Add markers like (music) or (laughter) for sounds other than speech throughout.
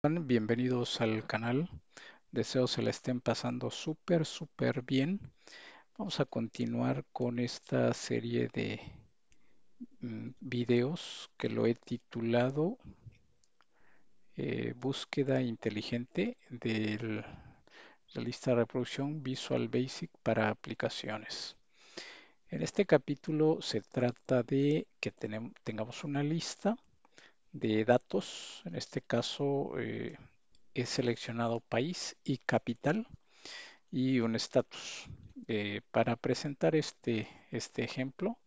Bienvenidos al canal. Deseo se la estén pasando súper, súper bien. Vamos a continuar con esta serie de mm, videos que lo he titulado eh, Búsqueda inteligente de la lista de reproducción Visual Basic para aplicaciones. En este capítulo se trata de que tengamos una lista de datos. En este caso eh, he seleccionado país y capital y un estatus eh, para presentar este, este ejemplo.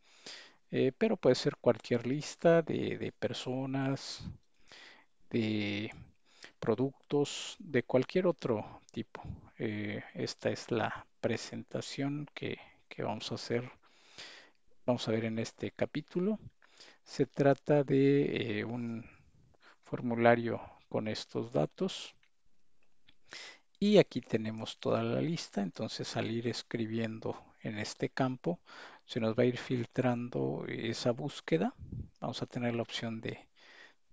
Eh, pero puede ser cualquier lista de, personas, de productos, de cualquier otro tipo. esta es la presentación que, que, vamos a hacer, vamos a ver en este capítulo. Se trata de eh, un formulario con estos datos. Y aquí tenemos toda la lista, entonces al ir escribiendo en este campo se nos va a ir filtrando esa búsqueda. Vamos a tener la opción de,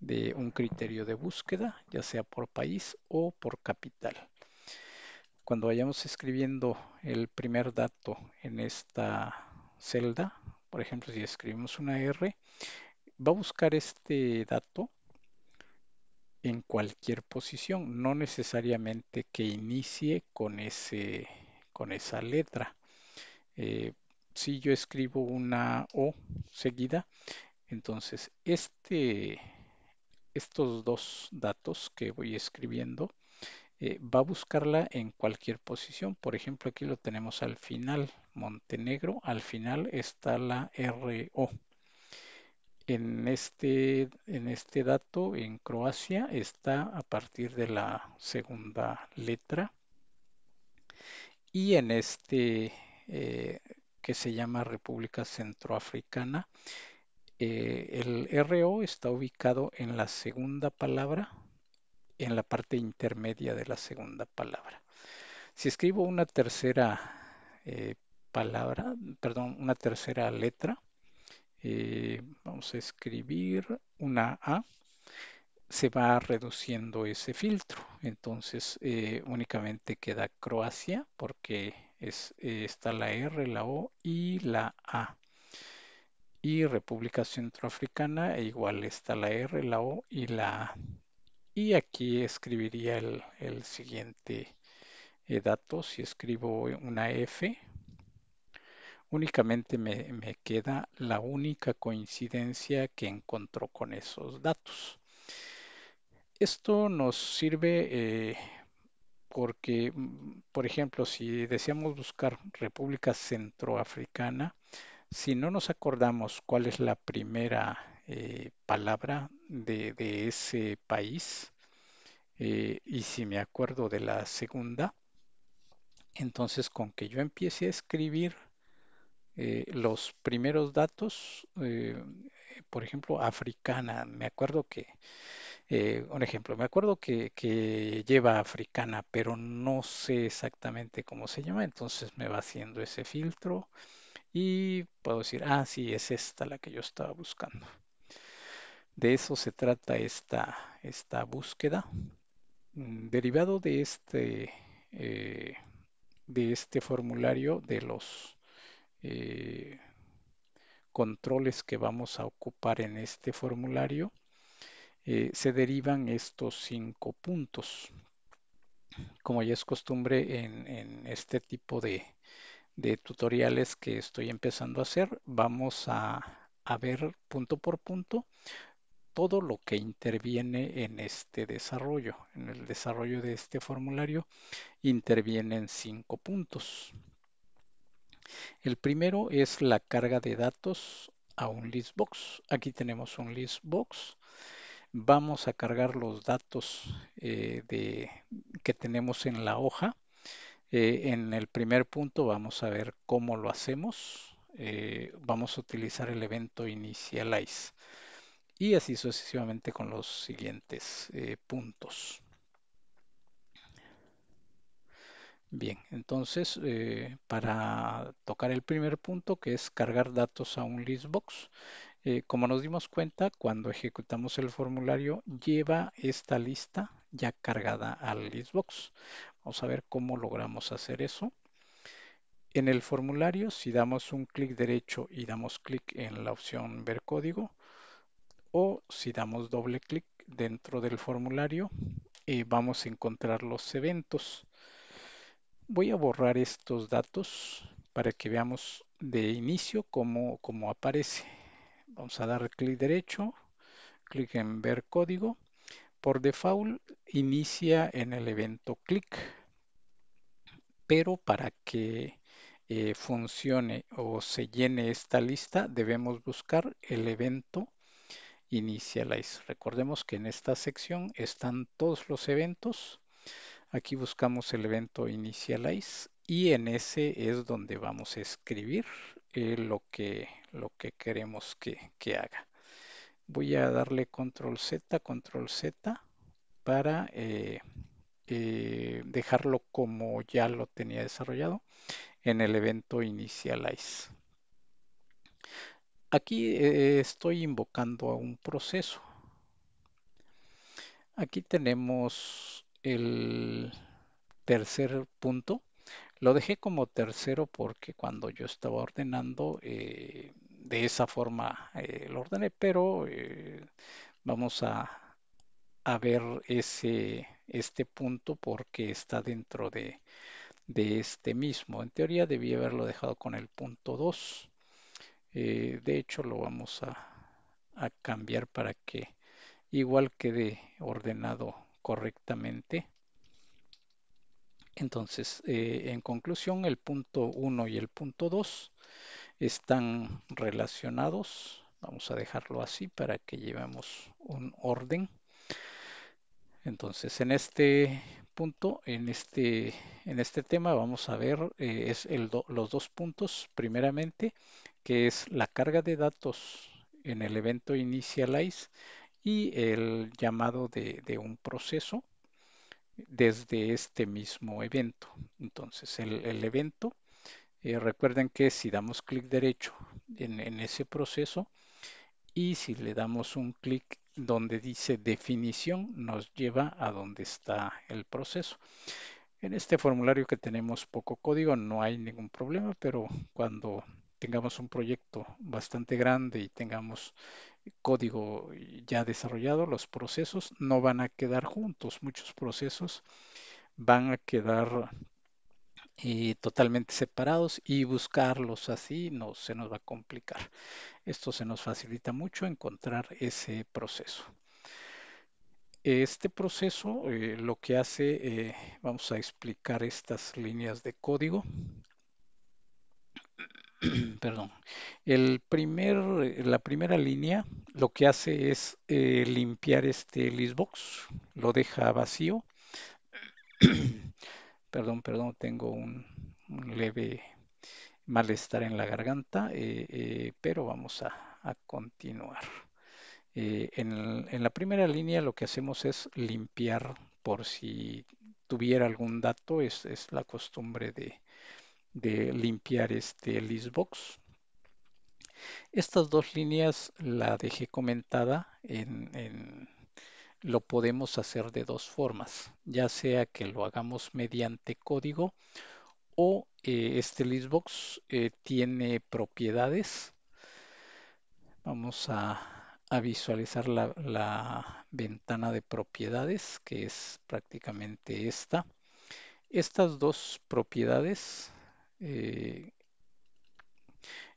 de un criterio de búsqueda, ya sea por país o por capital. Cuando vayamos escribiendo el primer dato en esta celda, por ejemplo si escribimos una R, va a buscar este dato en cualquier posición, no necesariamente que inicie con, ese, con esa letra. Eh, si yo escribo una O seguida, entonces este, estos dos datos que voy escribiendo eh, va a buscarla en cualquier posición. Por ejemplo, aquí lo tenemos al final, Montenegro, al final está la RO. En este, en este dato, en Croacia, está a partir de la segunda letra. Y en este, eh, que se llama República Centroafricana, eh, el RO está ubicado en la segunda palabra, en la parte intermedia de la segunda palabra. Si escribo una tercera eh, palabra, perdón, una tercera letra, eh, vamos a escribir una A, se va reduciendo ese filtro. Entonces eh, únicamente queda Croacia porque es, eh, está la R, la O y la A. Y República Centroafricana e igual está la R, la O y la A. Y aquí escribiría el, siguiente dato. Si escribo una F, Únicamente me, queda la única coincidencia que encontró con esos datos. Esto nos sirve eh, porque, mm, por ejemplo, si deseamos buscar República Centroafricana, si no nos acordamos cuál es la primera eh, palabra de, ese país eh, y si me acuerdo de la segunda, entonces con que yo empiece a escribir eh, los primeros datos, eh, por ejemplo, africana, me acuerdo que, eh, un ejemplo, me acuerdo que, lleva africana, pero no sé exactamente cómo se llama, entonces me va haciendo ese filtro y puedo decir, ah, sí, es esta la que yo estaba buscando. De eso se trata esta, esta búsqueda. Mm, derivado de este, de este formulario de los eh, controles que vamos a ocupar en este formulario, eh, se derivan estos cinco puntos. Como ya es costumbre en, este tipo de, tutoriales que estoy empezando a hacer, vamos a ver punto por punto todo lo que interviene en este desarrollo. En el desarrollo de este formulario intervienen cinco puntos. El primero es la carga de datos a un listbox. Aquí tenemos un listbox. Vamos a cargar los datos eh, que tenemos en la hoja. Eh, en el primer punto vamos a ver cómo lo hacemos. Eh, vamos a utilizar el evento initialize y así sucesivamente con los siguientes puntos. Bien, entonces eh, para tocar el primer punto que es cargar datos a un listbox, eh, como nos dimos cuenta cuando ejecutamos el formulario lleva esta lista ya cargada al listbox. Vamos a ver cómo logramos hacer eso. En el formulario si damos un clic derecho y damos clic en la opción ver código o si damos doble clic dentro del formulario eh, vamos a encontrar los eventos. Voy a borrar estos datos para que veamos de inicio cómo, aparece. Vamos a dar clic derecho, clic en ver código. Por default inicia en el evento clic, pero para que eh, funcione o se llene esta lista debemos buscar el evento Initialize. Recordemos que en esta sección están todos los eventos Aquí buscamos el evento initialize y en ese es donde vamos a escribir eh, lo, que, lo que queremos que, haga. Voy a darle control Z, control Z para eh, eh, dejarlo como ya lo tenía desarrollado en el evento initialize. Aquí estoy invocando a un proceso. Aquí tenemos el tercer punto. Lo dejé como tercero porque cuando yo estaba ordenando, eh, de esa forma eh, lo ordené, pero eh, vamos a, ver ese, este punto porque está dentro de, este mismo. En teoría debía haberlo dejado con el punto 2. de hecho, lo vamos a, a cambiar para que igual quede ordenado correctamente. Entonces, eh, en conclusión, el punto 1 y el punto 2 están relacionados. Vamos a dejarlo así para que llevemos un orden. Entonces, en este punto, en este, en este tema, vamos a ver eh, es el los dos puntos. Primeramente, que es la carga de datos en el evento initialize y el llamado de, un proceso desde este mismo evento. Entonces, el, evento, eh, recuerden que si damos clic derecho en ese proceso y si le damos un clic donde dice definición, nos lleva a donde está el proceso. En este formulario que tenemos poco código no hay ningún problema, pero cuando tengamos un proyecto bastante grande y tengamos código ya desarrollado, los procesos no van a quedar juntos, muchos procesos van a quedar eh, totalmente separados y buscarlos así no, se nos va a complicar. Esto se nos facilita mucho encontrar ese proceso. Este proceso eh, lo que hace, eh, vamos a explicar estas líneas de código. (clears throat) perdón, el primer, eh, la primera línea lo que hace es eh, limpiar este listbox, lo deja vacío. (clears throat) perdón, perdón, tengo un, leve malestar en la garganta, eh, pero vamos a, continuar. En, la primera línea lo que hacemos es limpiar por si tuviera algún dato, es la costumbre de, de limpiar este listbox. Estas dos líneas la dejé comentada en, lo podemos hacer de dos formas, ya sea que lo hagamos mediante código o eh, este listbox eh, tiene propiedades. Vamos a, visualizar la ventana de propiedades que es prácticamente esta. Estas dos propiedades eh,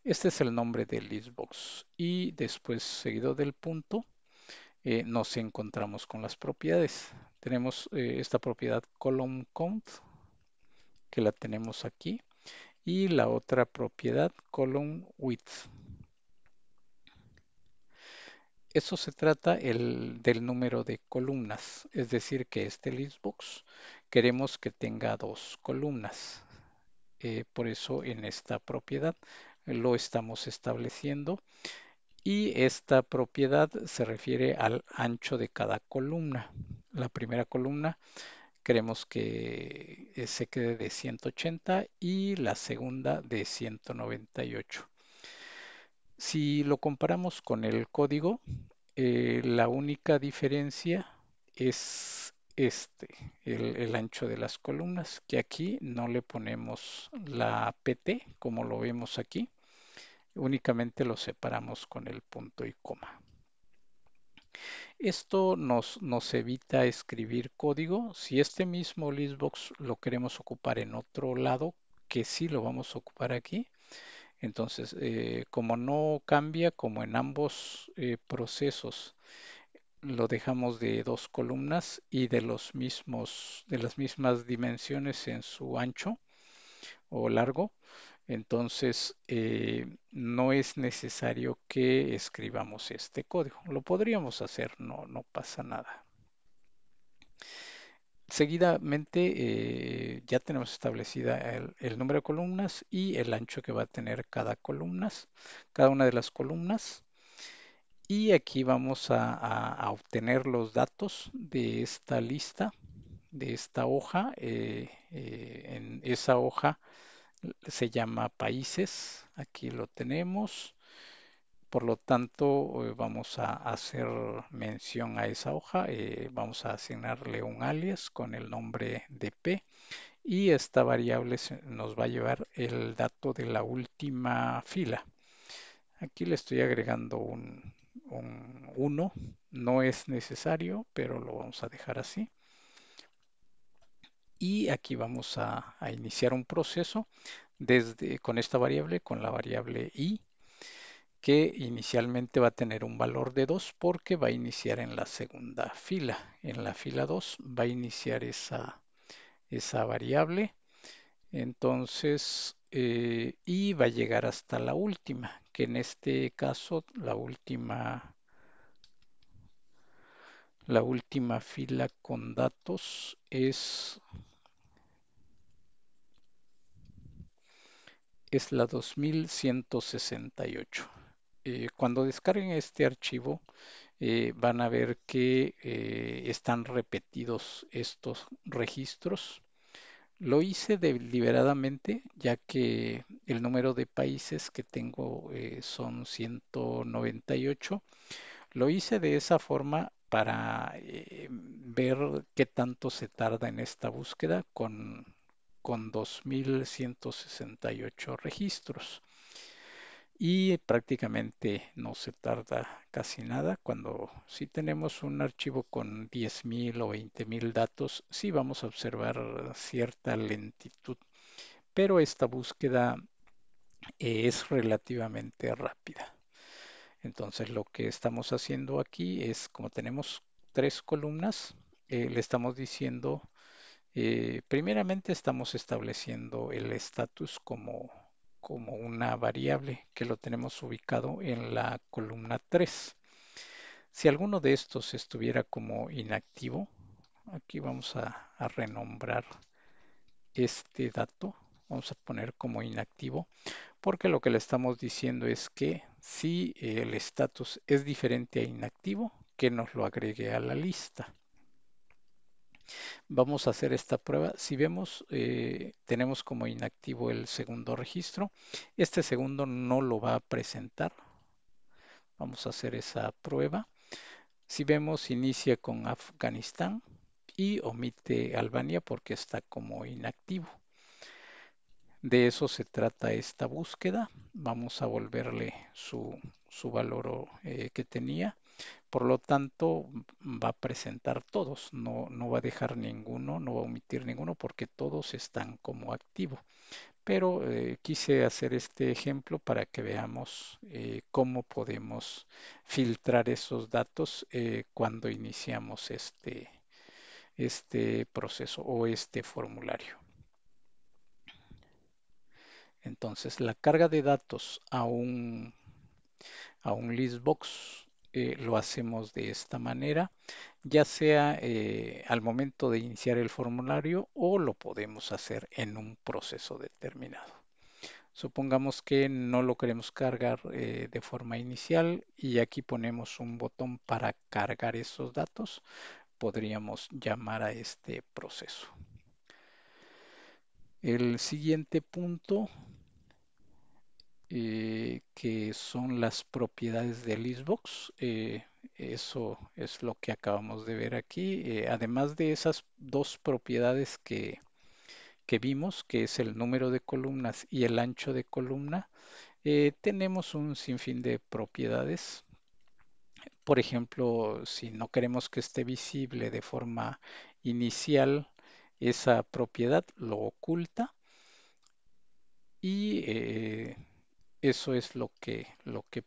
este es el nombre del listbox y después seguido del punto eh, nos encontramos con las propiedades. Tenemos eh, esta propiedad column count que la tenemos aquí y la otra propiedad column width. Eso se trata del número de columnas, es decir que este listbox queremos que tenga dos columnas. Eh, por eso en esta propiedad lo estamos estableciendo y esta propiedad se refiere al ancho de cada columna. La primera columna queremos que eh, se quede de 180 y la segunda de 198. Si lo comparamos con el código, eh, la única diferencia es este, el, ancho de las columnas, que aquí no le ponemos la PT como lo vemos aquí, únicamente lo separamos con el punto y coma. Esto nos, nos evita escribir código. Si este mismo listbox lo queremos ocupar en otro lado, que sí lo vamos a ocupar aquí, entonces, eh, como no cambia, como en ambos eh, procesos lo dejamos de dos columnas y de los mismos de las mismas dimensiones en su ancho o largo entonces eh, no es necesario que escribamos este código lo podríamos hacer no pasa nada seguidamente eh, ya tenemos establecida el, número de columnas y el ancho que va a tener cada columna, cada una de las columnas y aquí vamos a, obtener los datos de esta lista, de esta hoja. Eh, eh, en esa hoja se llama países. Aquí lo tenemos. Por lo tanto, eh, vamos a hacer mención a esa hoja. vamos a asignarle un alias con el nombre de P y esta variable nos va a llevar el dato de la última fila. Aquí le estoy agregando un, un 1. No es necesario, pero lo vamos a dejar así. Y aquí vamos a, iniciar un proceso desde, con esta variable, con la variable i, que inicialmente va a tener un valor de 2 porque va a iniciar en la segunda fila. En la fila 2 va a iniciar esa, esa variable. Entonces eh, y va a llegar hasta la última, que en este caso la última la última fila con datos es es la 2168. Eh, cuando descarguen este archivo eh, van a ver que están repetidos estos registros lo hice deliberadamente, ya que el número de países que tengo eh, son 198. Lo hice de esa forma para eh, ver qué tanto se tarda en esta búsqueda con, con 2.168 registros y prácticamente no se tarda casi nada. Cuando si tenemos un archivo con 10.000 o 20.000 datos, sí vamos a observar cierta lentitud, pero esta búsqueda es relativamente rápida. Entonces lo que estamos haciendo aquí es, como tenemos tres columnas, eh, le estamos diciendo, eh, primeramente estamos estableciendo el estatus como como una variable que lo tenemos ubicado en la columna 3. Si alguno de estos estuviera como inactivo, aquí vamos a, renombrar este dato, vamos a poner como inactivo, porque lo que le estamos diciendo es que si el estatus es diferente a inactivo, que nos lo agregue a la lista. Vamos a hacer esta prueba. Si vemos, eh, tenemos como inactivo el segundo registro. Este segundo no lo va a presentar. Vamos a hacer esa prueba. Si vemos, inicia con Afganistán y omite Albania porque está como inactivo. De eso se trata esta búsqueda. Vamos a volverle su, valor eh, que tenía. Por lo tanto, mm, va a presentar todos, no, va a dejar ninguno, no va a omitir ninguno porque todos están como activo. Pero eh, quise hacer este ejemplo para que veamos eh, cómo podemos filtrar esos datos eh, cuando iniciamos este, este proceso o este formulario. Entonces, la carga de datos a a un listbox eh, lo hacemos de esta manera, ya sea eh, al momento de iniciar el formulario o lo podemos hacer en un proceso determinado. Supongamos que no lo queremos cargar eh, de forma inicial y aquí ponemos un botón para cargar esos datos. Podríamos llamar a este proceso. El siguiente punto eh, que son las propiedades del listbox, eh, eso es lo que acabamos de ver aquí. Eh, además de esas dos propiedades que, que, vimos, que es el número de columnas y el ancho de columna, tenemos un sinfín de propiedades. Por ejemplo, si no queremos que esté visible de forma inicial, esa propiedad lo oculta y eso es lo que,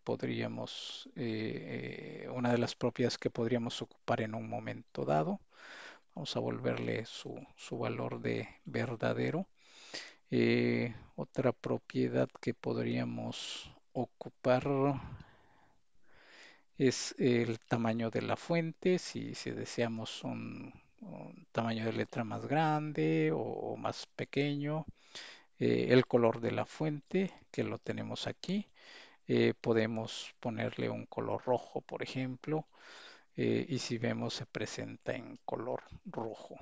podríamos, eh, eh, una de las propiedades que podríamos ocupar en un momento dado. Vamos a volverle su, valor de verdadero. Eh, otra propiedad que podríamos ocupar es el tamaño de la fuente, si, deseamos un, tamaño de letra más grande o más pequeño. Eh, el color de la fuente que lo tenemos aquí. Eh, podemos ponerle un color rojo, por ejemplo, eh, y si vemos se presenta en color rojo.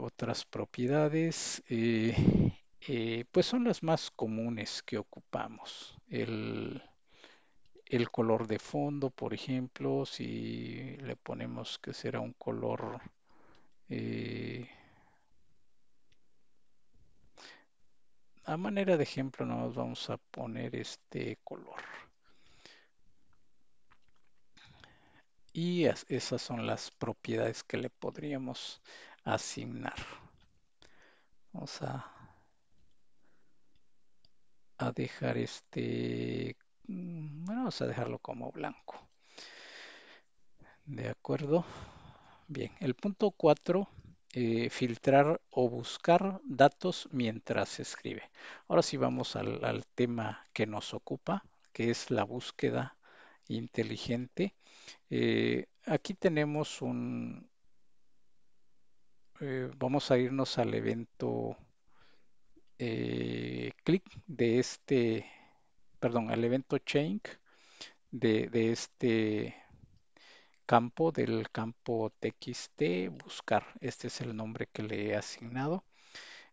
otras propiedades, pues son las más comunes que ocupamos. El, el, color de fondo, por ejemplo, si le ponemos que será un color a manera de ejemplo nos vamos a poner este color. Y esas son las propiedades que le podríamos asignar. Vamos a, a dejar este, bueno, vamos a dejarlo como blanco. De acuerdo. Bien, el punto 4 eh, filtrar o buscar datos mientras se escribe. Ahora sí vamos al, tema que nos ocupa, que es la búsqueda inteligente. Eh, aquí tenemos un... Eh, vamos a irnos al evento eh, click de este, perdón, al evento change de este campo del campo txt buscar. Este es el nombre que le he asignado.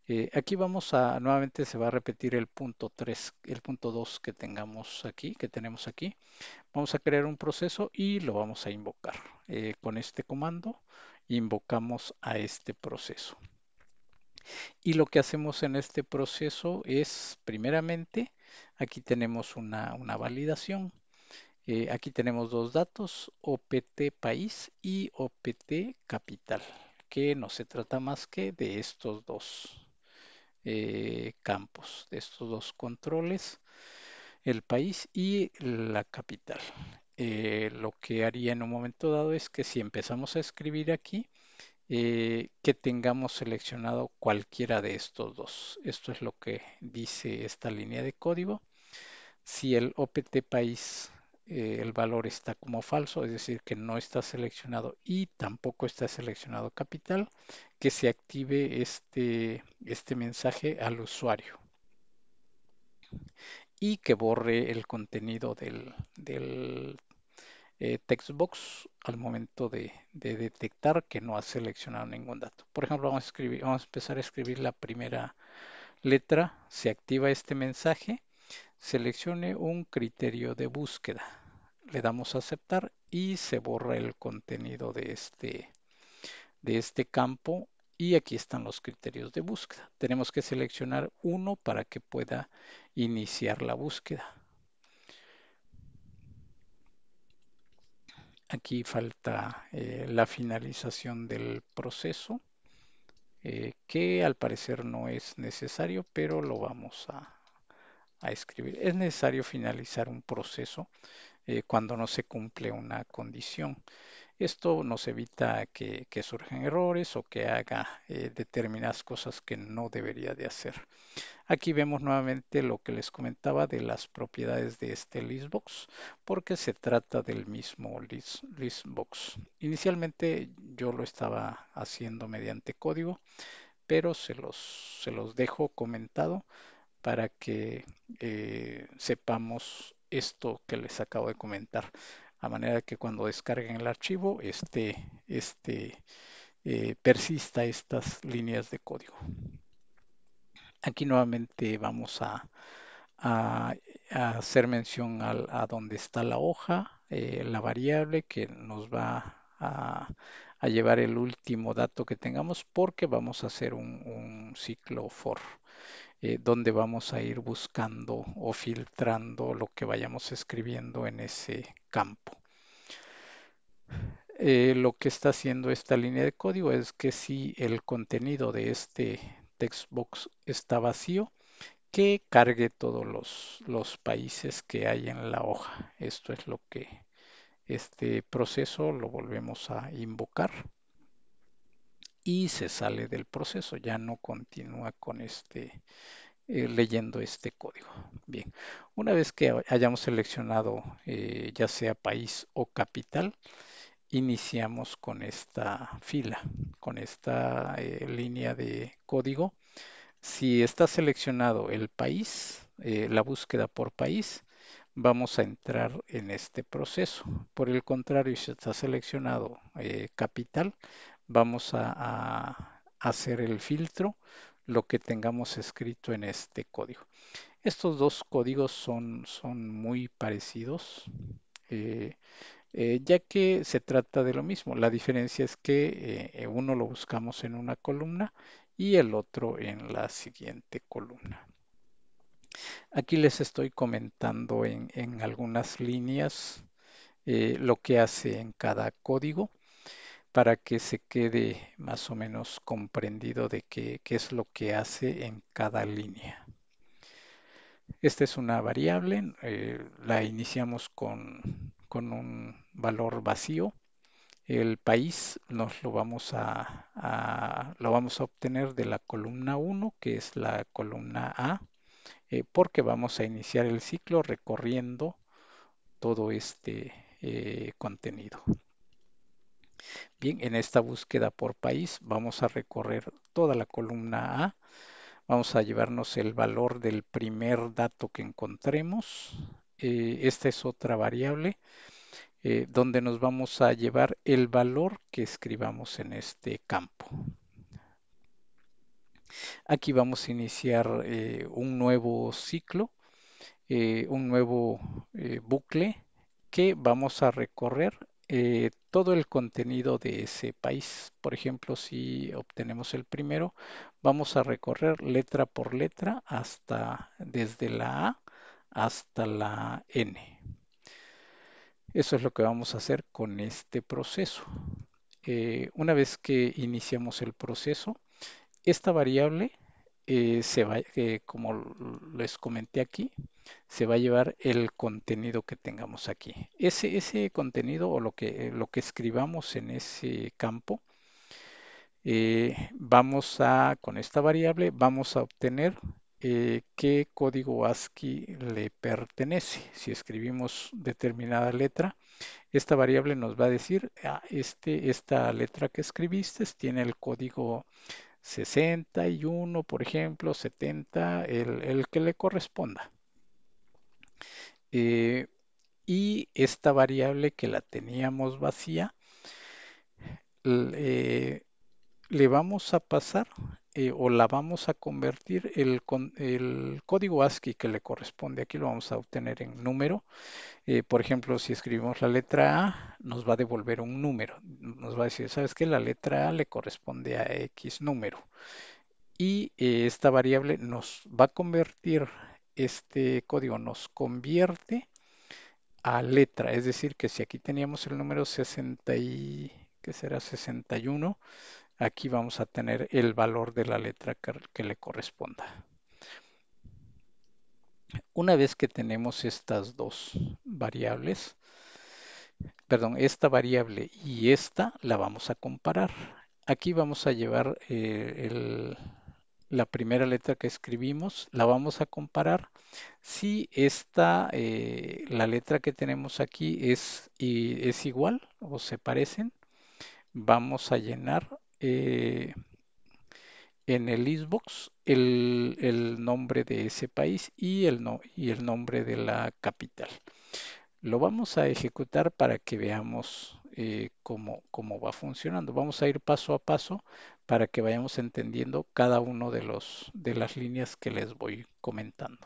Eh, aquí vamos a, nuevamente se va a repetir el punto 3, el punto 2 que tengamos aquí, que tenemos aquí. Vamos a crear un proceso y lo vamos a invocar. Eh, con este comando invocamos a este proceso. Y lo que hacemos en este proceso es, primeramente, aquí tenemos una, una validación eh, aquí tenemos dos datos, OPT país y OPT capital, que no se trata más que de estos dos eh, campos, de estos dos controles, el país y la capital. Eh, lo que haría en un momento dado es que si empezamos a escribir aquí, que tengamos seleccionado cualquiera de estos dos. Esto es lo que dice esta línea de código. Si el OPT país eh, el valor está como falso, es decir, que no está seleccionado y tampoco está seleccionado capital, que se active este, este mensaje al usuario y que borre el contenido del, eh, textbox al momento de, de, detectar que no ha seleccionado ningún dato. Por ejemplo, vamos a, escribir, vamos a empezar a escribir la primera letra, se activa este mensaje Seleccione un criterio de búsqueda. Le damos a aceptar y se borra el contenido de este, de este campo y aquí están los criterios de búsqueda. Tenemos que seleccionar uno para que pueda iniciar la búsqueda. Aquí falta eh, la finalización del proceso, eh, que al parecer no es necesario, pero lo vamos a, escribir. Es necesario finalizar un proceso eh, cuando no se cumple una condición. Esto nos evita que, surjan errores o que haga eh, determinadas cosas que no debería de hacer. Aquí vemos nuevamente lo que les comentaba de las propiedades de este listbox, porque se trata del mismo listbox. Inicialmente yo lo estaba haciendo mediante código, pero se los, se los dejo comentado para que eh, sepamos esto que les acabo de comentar. A manera que cuando descarguen el archivo, este, este eh, persista estas líneas de código. Aquí nuevamente vamos a, hacer mención a dónde está la hoja, eh, la variable que nos va a, llevar el último dato que tengamos porque vamos a hacer un, un ciclo for. Eh, donde vamos a ir buscando o filtrando lo que vayamos escribiendo en ese campo. Eh, lo que está haciendo esta línea de código es que si el contenido de este textbox está vacío, que cargue todos los países que hay en la hoja. Esto es lo que este proceso lo volvemos a invocar y se sale del proceso, ya no continúa con este eh, leyendo este código. Bien, una vez que hayamos seleccionado eh, ya sea país o capital, iniciamos con esta fila, con esta eh, línea de código. Si está seleccionado el país, la búsqueda por país, vamos a entrar en este proceso. Por el contrario, si está seleccionado capital, vamos a, hacer el filtro, lo que tengamos escrito en este código. Estos dos códigos son, muy parecidos, eh, eh, ya que se trata de lo mismo. La diferencia es que eh, uno lo buscamos en una columna y el otro en la siguiente columna. Aquí les estoy comentando en algunas líneas lo que hace en cada código para que se quede más o menos comprendido de qué, es lo que hace en cada línea. Esta es una variable, eh, la iniciamos con, un valor vacío. El país nos lo vamos a, lo vamos a obtener de la columna 1, que es la columna A, eh, porque vamos a iniciar el ciclo recorriendo todo este eh, contenido. Bien, en esta búsqueda por país vamos a recorrer toda la columna A. Vamos a llevarnos el valor del primer dato que encontremos. Eh, esta es otra variable eh, donde nos vamos a llevar el valor que escribamos en este campo. Aquí vamos a iniciar eh, un nuevo ciclo, un nuevo bucle que vamos a recorrer eh, todo el contenido de ese país. Por ejemplo, si obtenemos el primero, vamos a recorrer letra por letra hasta desde la A hasta la N. Eso es lo que vamos a hacer con este proceso. Eh, una vez que iniciamos el proceso, esta variable eh, se va, eh, como les comenté aquí, se va a llevar el contenido que tengamos aquí. Ese, ese contenido o lo que, eh, lo que escribamos en ese campo, vamos a, con esta variable, vamos a obtener qué código ASCII le pertenece. Si escribimos determinada letra, esta variable nos va a decir, a ah, este, esta letra que escribiste tiene el código 61, por ejemplo, 70, el, que le corresponda. Eh, y esta variable que la teníamos vacía, eh, le vamos a pasar eh, o la vamos a convertir el, código ASCII que le corresponde. Aquí lo vamos a obtener en número. Eh, por ejemplo, si escribimos la letra A, nos va a devolver un número. Nos va a decir, ¿sabes qué? La letra A le corresponde a X número. Y eh, esta variable nos va a convertir, este código nos convierte a letra. Es decir, que si aquí teníamos el número 60 y, ¿qué será? 61, aquí vamos a tener el valor de la letra que, le corresponda. Una vez que tenemos estas dos variables, perdón, esta variable y esta la vamos a comparar. Aquí vamos a llevar eh, la primera letra que escribimos, la vamos a comparar. Si esta, eh, la letra que tenemos aquí es, es igual o se parecen, vamos a llenar eh, en el Xbox el, nombre de ese país y el, y el nombre de la capital. Lo vamos a ejecutar para que veamos eh, cómo, va funcionando. Vamos a ir paso a paso para que vayamos entendiendo cada uno de, los, de las líneas que les voy comentando.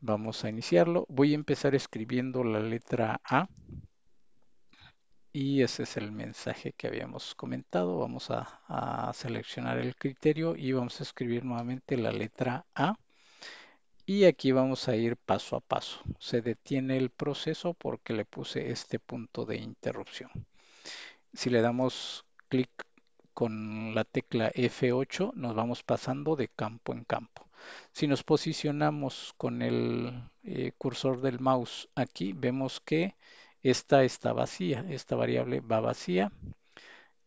Vamos a iniciarlo. Voy a empezar escribiendo la letra A y ese es el mensaje que habíamos comentado. Vamos a, seleccionar el criterio y vamos a escribir nuevamente la letra A. Y aquí vamos a ir paso a paso. Se detiene el proceso porque le puse este punto de interrupción. Si le damos clic con la tecla F8, nos vamos pasando de campo en campo. Si nos posicionamos con el eh, cursor del mouse aquí, vemos que esta está vacía, esta variable va vacía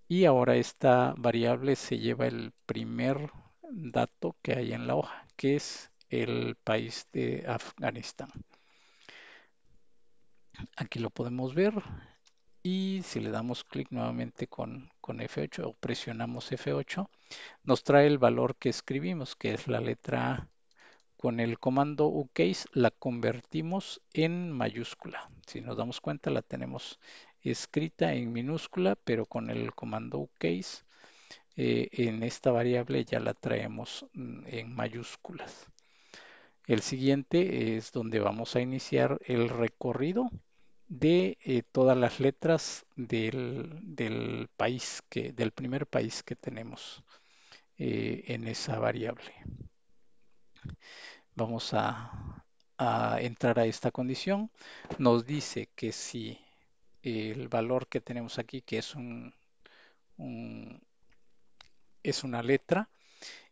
y ahora esta variable se lleva el primer dato que hay en la hoja, que es el país de Afganistán. Aquí lo podemos ver y si le damos clic nuevamente con, F8 o presionamos F8, nos trae el valor que escribimos, que es la letra A con el comando ucase la convertimos en mayúscula. Si nos damos cuenta la tenemos escrita en minúscula, pero con el comando ucase eh, en esta variable ya la traemos mm, en mayúsculas. El siguiente es donde vamos a iniciar el recorrido de eh, todas las letras del, país que del primer país que tenemos eh, en esa variable Vamos a, entrar a esta condición. Nos dice que si el valor que tenemos aquí, que es un, es una letra,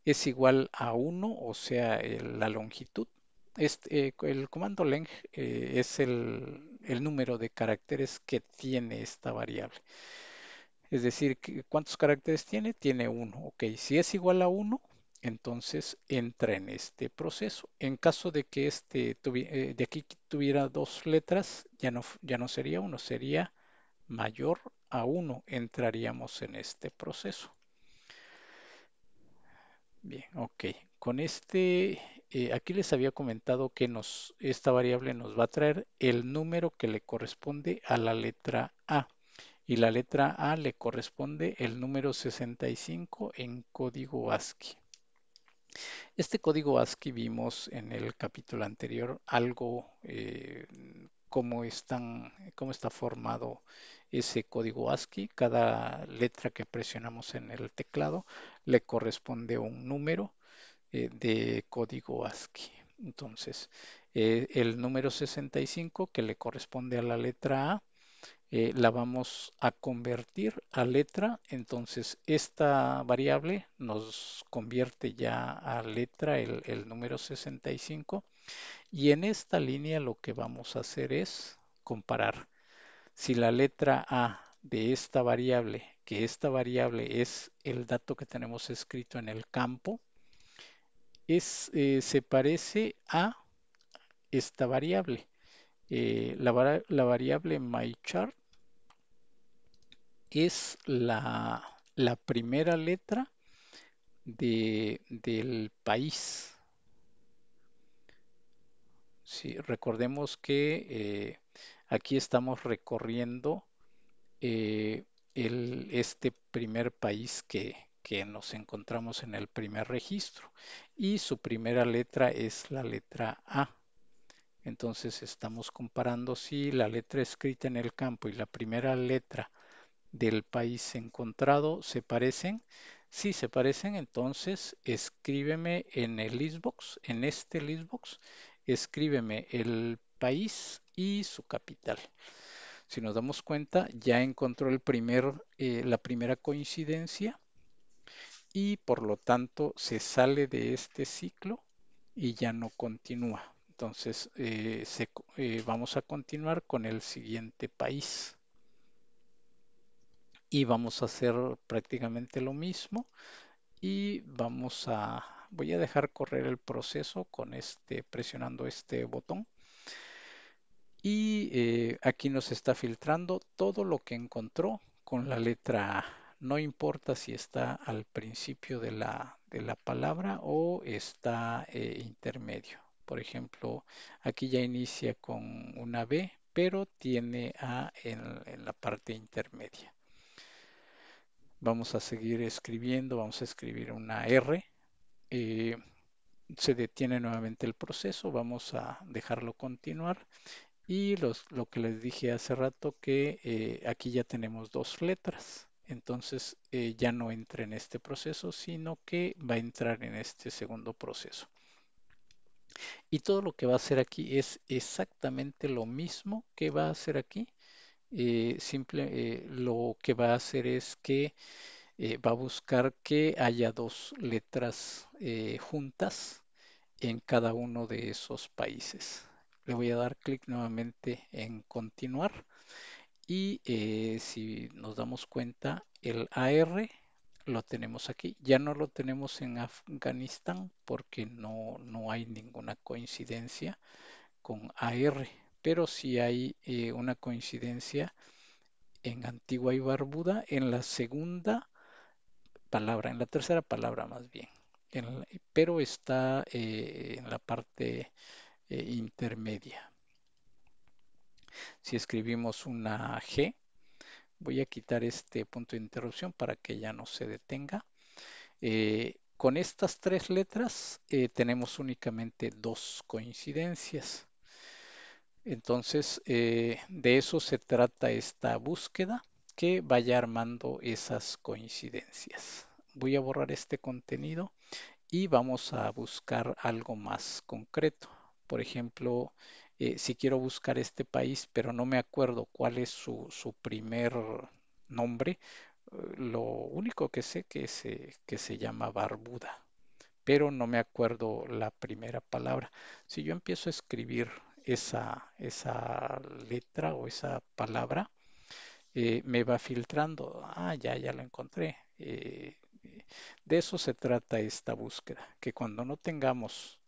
es igual a 1, o sea, la longitud. Este, eh, el comando length eh, es el, el, número de caracteres que tiene esta variable. Es decir, ¿cuántos caracteres tiene? Tiene 1. Ok, si es igual a 1, entonces entra en este proceso. En caso de que este eh, de aquí tuviera dos letras, ya no, ya no sería uno, sería mayor a uno, entraríamos en este proceso. Bien, ok. Con este, eh, aquí les había comentado que nos, esta variable nos va a traer el número que le corresponde a la letra A. Y la letra A le corresponde el número 65 en código ASCII. Este código ASCII vimos en el capítulo anterior algo eh, cómo, está formado ese código ASCII. Cada letra que presionamos en el teclado le corresponde un número eh, de código ASCII. Entonces, eh, el número 65 que le corresponde a la letra A eh, la vamos a convertir a letra. Entonces esta variable nos convierte ya a letra el, número 65. Y en esta línea lo que vamos a hacer es comparar. Si la letra A de esta variable, que esta variable es el dato que tenemos escrito en el campo, es, eh, se parece a esta variable. Eh, la, la, variable myChart es la, primera letra del país. si recordemos que eh, aquí estamos recorriendo eh, este primer país que, que nos encontramos en el primer registro y su primera letra es la letra A. Entonces estamos comparando si la letra escrita en el campo y la primera letra del país encontrado se parecen. Si se parecen, entonces escríbeme en el listbox, en este listbox, escríbeme el país y su capital. Si nos damos cuenta, ya encontró el primer, eh, la primera coincidencia y por lo tanto se sale de este ciclo y ya no continúa. Entonces eh, eh, vamos a continuar con el siguiente país y vamos a hacer prácticamente lo mismo y vamos a voy a dejar correr el proceso con este presionando este botón y eh, aquí nos está filtrando todo lo que encontró con la letra A no importa si está al principio de la, de la palabra o está eh, intermedio por ejemplo aquí ya inicia con una B pero tiene A en la parte intermedia vamos a seguir escribiendo, vamos a escribir una R. Eh, se detiene nuevamente el proceso, vamos a dejarlo continuar. Y lo que les dije hace rato que eh, aquí ya tenemos dos letras. Entonces eh, ya no entra en este proceso, sino que va a entrar en este segundo proceso. Y todo lo que va a hacer aquí es exactamente lo mismo que va a hacer aquí, eh, simple, eh, lo que va a hacer es que eh, va a buscar que haya dos letras juntas en cada uno de esos países. Le voy a dar clic nuevamente en continuar y si nos damos cuenta el AR lo tenemos aquí. Ya no lo tenemos en Afganistán porque no, no hay ninguna coincidencia con AR pero si hay eh, una coincidencia en Antigua y Barbuda en la segunda palabra, en la tercera palabra más bien, pero está eh, en la parte eh, intermedia. Si escribimos una G, voy a quitar este punto de interrupción para que ya no se detenga. con estas tres letras tenemos únicamente dos coincidencias. Entonces, eh, de eso se trata esta búsqueda, que vaya armando esas coincidencias. Voy a borrar este contenido y vamos a buscar algo más concreto. Por ejemplo, eh, si quiero buscar este país, pero no me acuerdo cuál es su, primer nombre, eh, lo único que sé que que se llama barbuda, pero no me acuerdo la primera palabra. Si yo empiezo a escribir esa, esa letra o esa palabra, eh, me va filtrando. Ah, ya, ya la encontré. Eh, de eso se trata esta búsqueda, que cuando no tengamos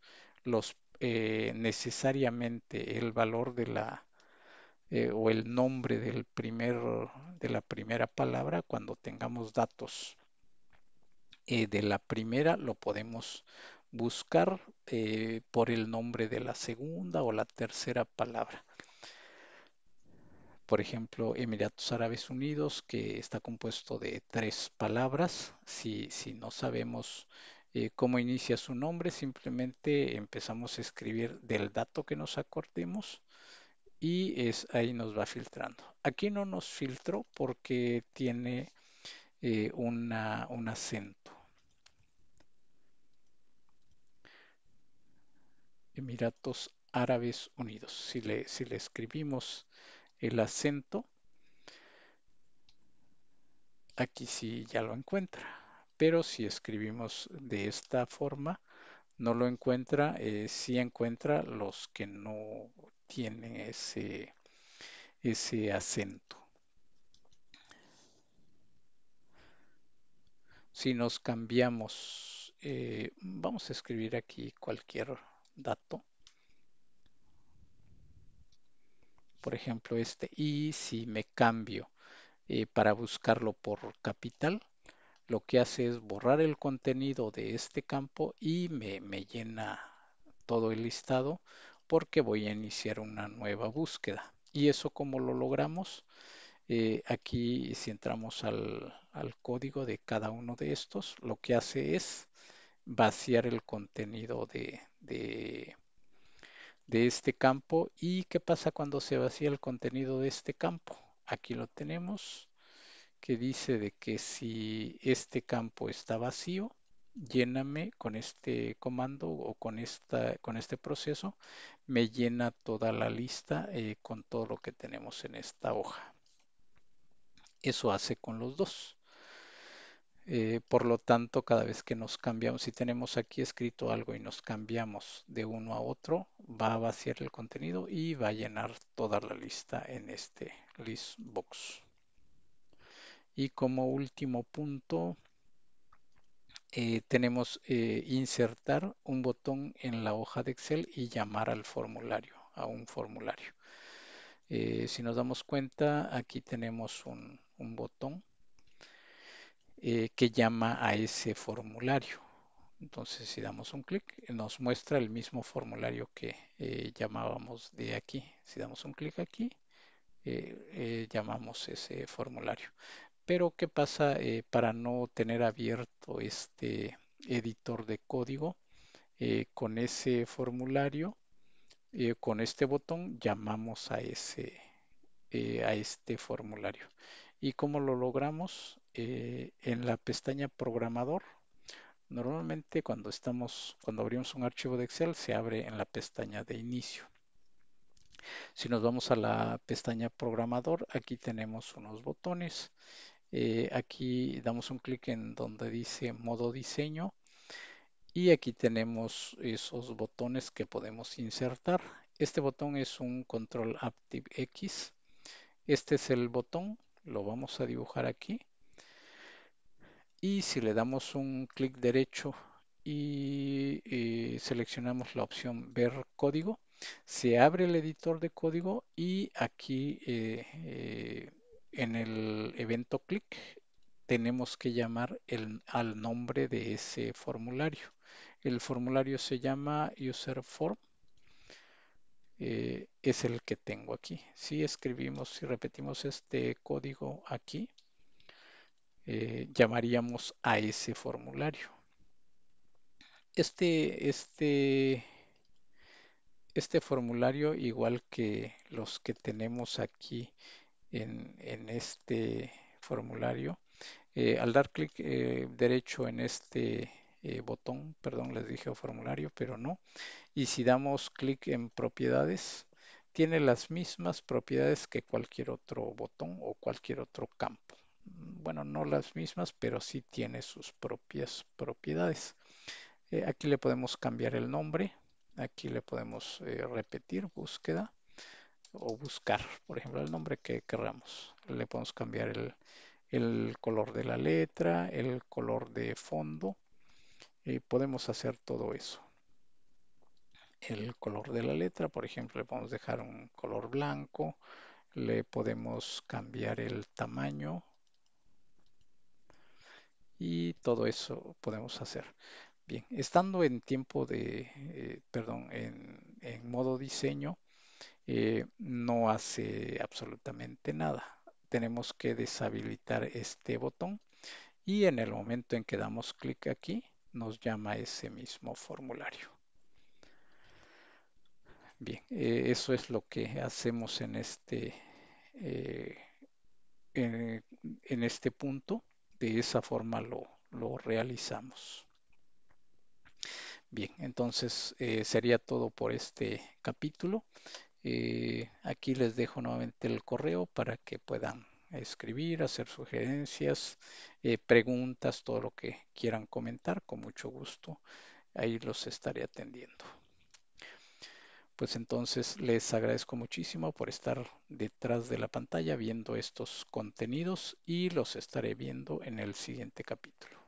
los eh, necesariamente el valor de la o el nombre del primer de la primera palabra, cuando tengamos datos de la primera, lo podemos buscar eh, por el nombre de la segunda o la tercera palabra. Por ejemplo, Emiratos Árabes Unidos, que está compuesto de tres palabras. Si, no sabemos eh, cómo inicia su nombre, simplemente empezamos a escribir del dato que nos acordemos y es, ahí nos va filtrando. Aquí no nos filtró porque tiene eh, un acento Emiratos Árabes Unidos. Si le, si le escribimos el acento, aquí sí ya lo encuentra. Pero si escribimos de esta forma, no lo encuentra, eh, sí encuentra los que no tienen ese, ese acento. Si nos cambiamos, eh, vamos a escribir aquí cualquier dato. Por ejemplo, este. Y si me cambio eh, para buscarlo por capital, lo que hace es borrar el contenido de este campo y me, llena todo el listado porque voy a iniciar una nueva búsqueda. ¿Y eso cómo lo logramos? Eh, aquí si entramos al, código de cada uno de estos, lo que hace es vaciar el contenido de, de, este campo. ¿Y qué pasa cuando se vacía el contenido de este campo? Aquí lo tenemos, que dice de que si este campo está vacío, lléname con este comando o con, esta, con este proceso, me llena toda la lista eh, con todo lo que tenemos en esta hoja. Eso hace con los dos. Eh, por lo tanto, cada vez que nos cambiamos, si tenemos aquí escrito algo y nos cambiamos de uno a otro, va a vaciar el contenido y va a llenar toda la lista en este list box. Y como último punto, eh, tenemos eh, insertar un botón en la hoja de Excel y llamar al formulario, a un formulario. si nos damos cuenta, aquí tenemos un, un botón eh, que llama a ese formulario. Entonces, si damos un clic, nos muestra el mismo formulario que eh, llamábamos de aquí. Si damos un clic aquí, eh, llamamos ese formulario. Pero, ¿qué pasa para no tener abierto este editor de código? con ese formulario, con este botón, llamamos a, ese, a este formulario. ¿Y cómo lo logramos? Eh, en la pestaña programador. Normalmente cuando estamos, cuando abrimos un archivo de Excel se abre en la pestaña de inicio. Si nos vamos a la pestaña programador, aquí tenemos unos botones. Eh, aquí damos un clic en donde dice modo diseño y aquí tenemos esos botones que podemos insertar. Este botón es un control active X. Este es el botón, lo vamos a dibujar aquí y si le damos un clic derecho y, eh, seleccionamos la opción ver código, se abre el editor de código y aquí eh, eh, en el evento clic tenemos que llamar el, al nombre de ese formulario. El formulario se llama UserForm, es el que tengo aquí. Si escribimos y repetimos este código aquí, eh, llamaríamos a ese formulario. Este, este, este formulario, igual que los que tenemos aquí en, este formulario, eh, al dar clic eh, derecho en este botón, perdón, les dije formulario, pero no. Y si damos clic en propiedades, tiene las mismas propiedades que cualquier otro botón o cualquier otro campo bueno, no las mismas, pero sí tiene sus propias propiedades. Eh, aquí le podemos cambiar el nombre, aquí le podemos eh, repetir búsqueda o buscar, por ejemplo, el nombre que queramos. Le podemos cambiar el, color de la letra, el color de fondo. Y podemos hacer todo eso. El color de la letra, por ejemplo, le podemos dejar un color blanco. Le podemos cambiar el tamaño, y todo eso podemos hacer. Bien, estando en tiempo de, eh, perdón, en, en, modo diseño, eh, no hace absolutamente nada. Tenemos que deshabilitar este botón y en el momento en que damos clic aquí, nos llama ese mismo formulario. Bien, eh, eso es lo que hacemos en este, en este punto de esa forma lo, lo realizamos. Bien, entonces eh, sería todo por este capítulo. Eh, aquí les dejo nuevamente el correo para que puedan escribir, hacer sugerencias, eh, preguntas, todo lo que quieran comentar, con mucho gusto. Ahí los estaré atendiendo pues entonces les agradezco muchísimo por estar detrás de la pantalla viendo estos contenidos y los estaré viendo en el siguiente capítulo.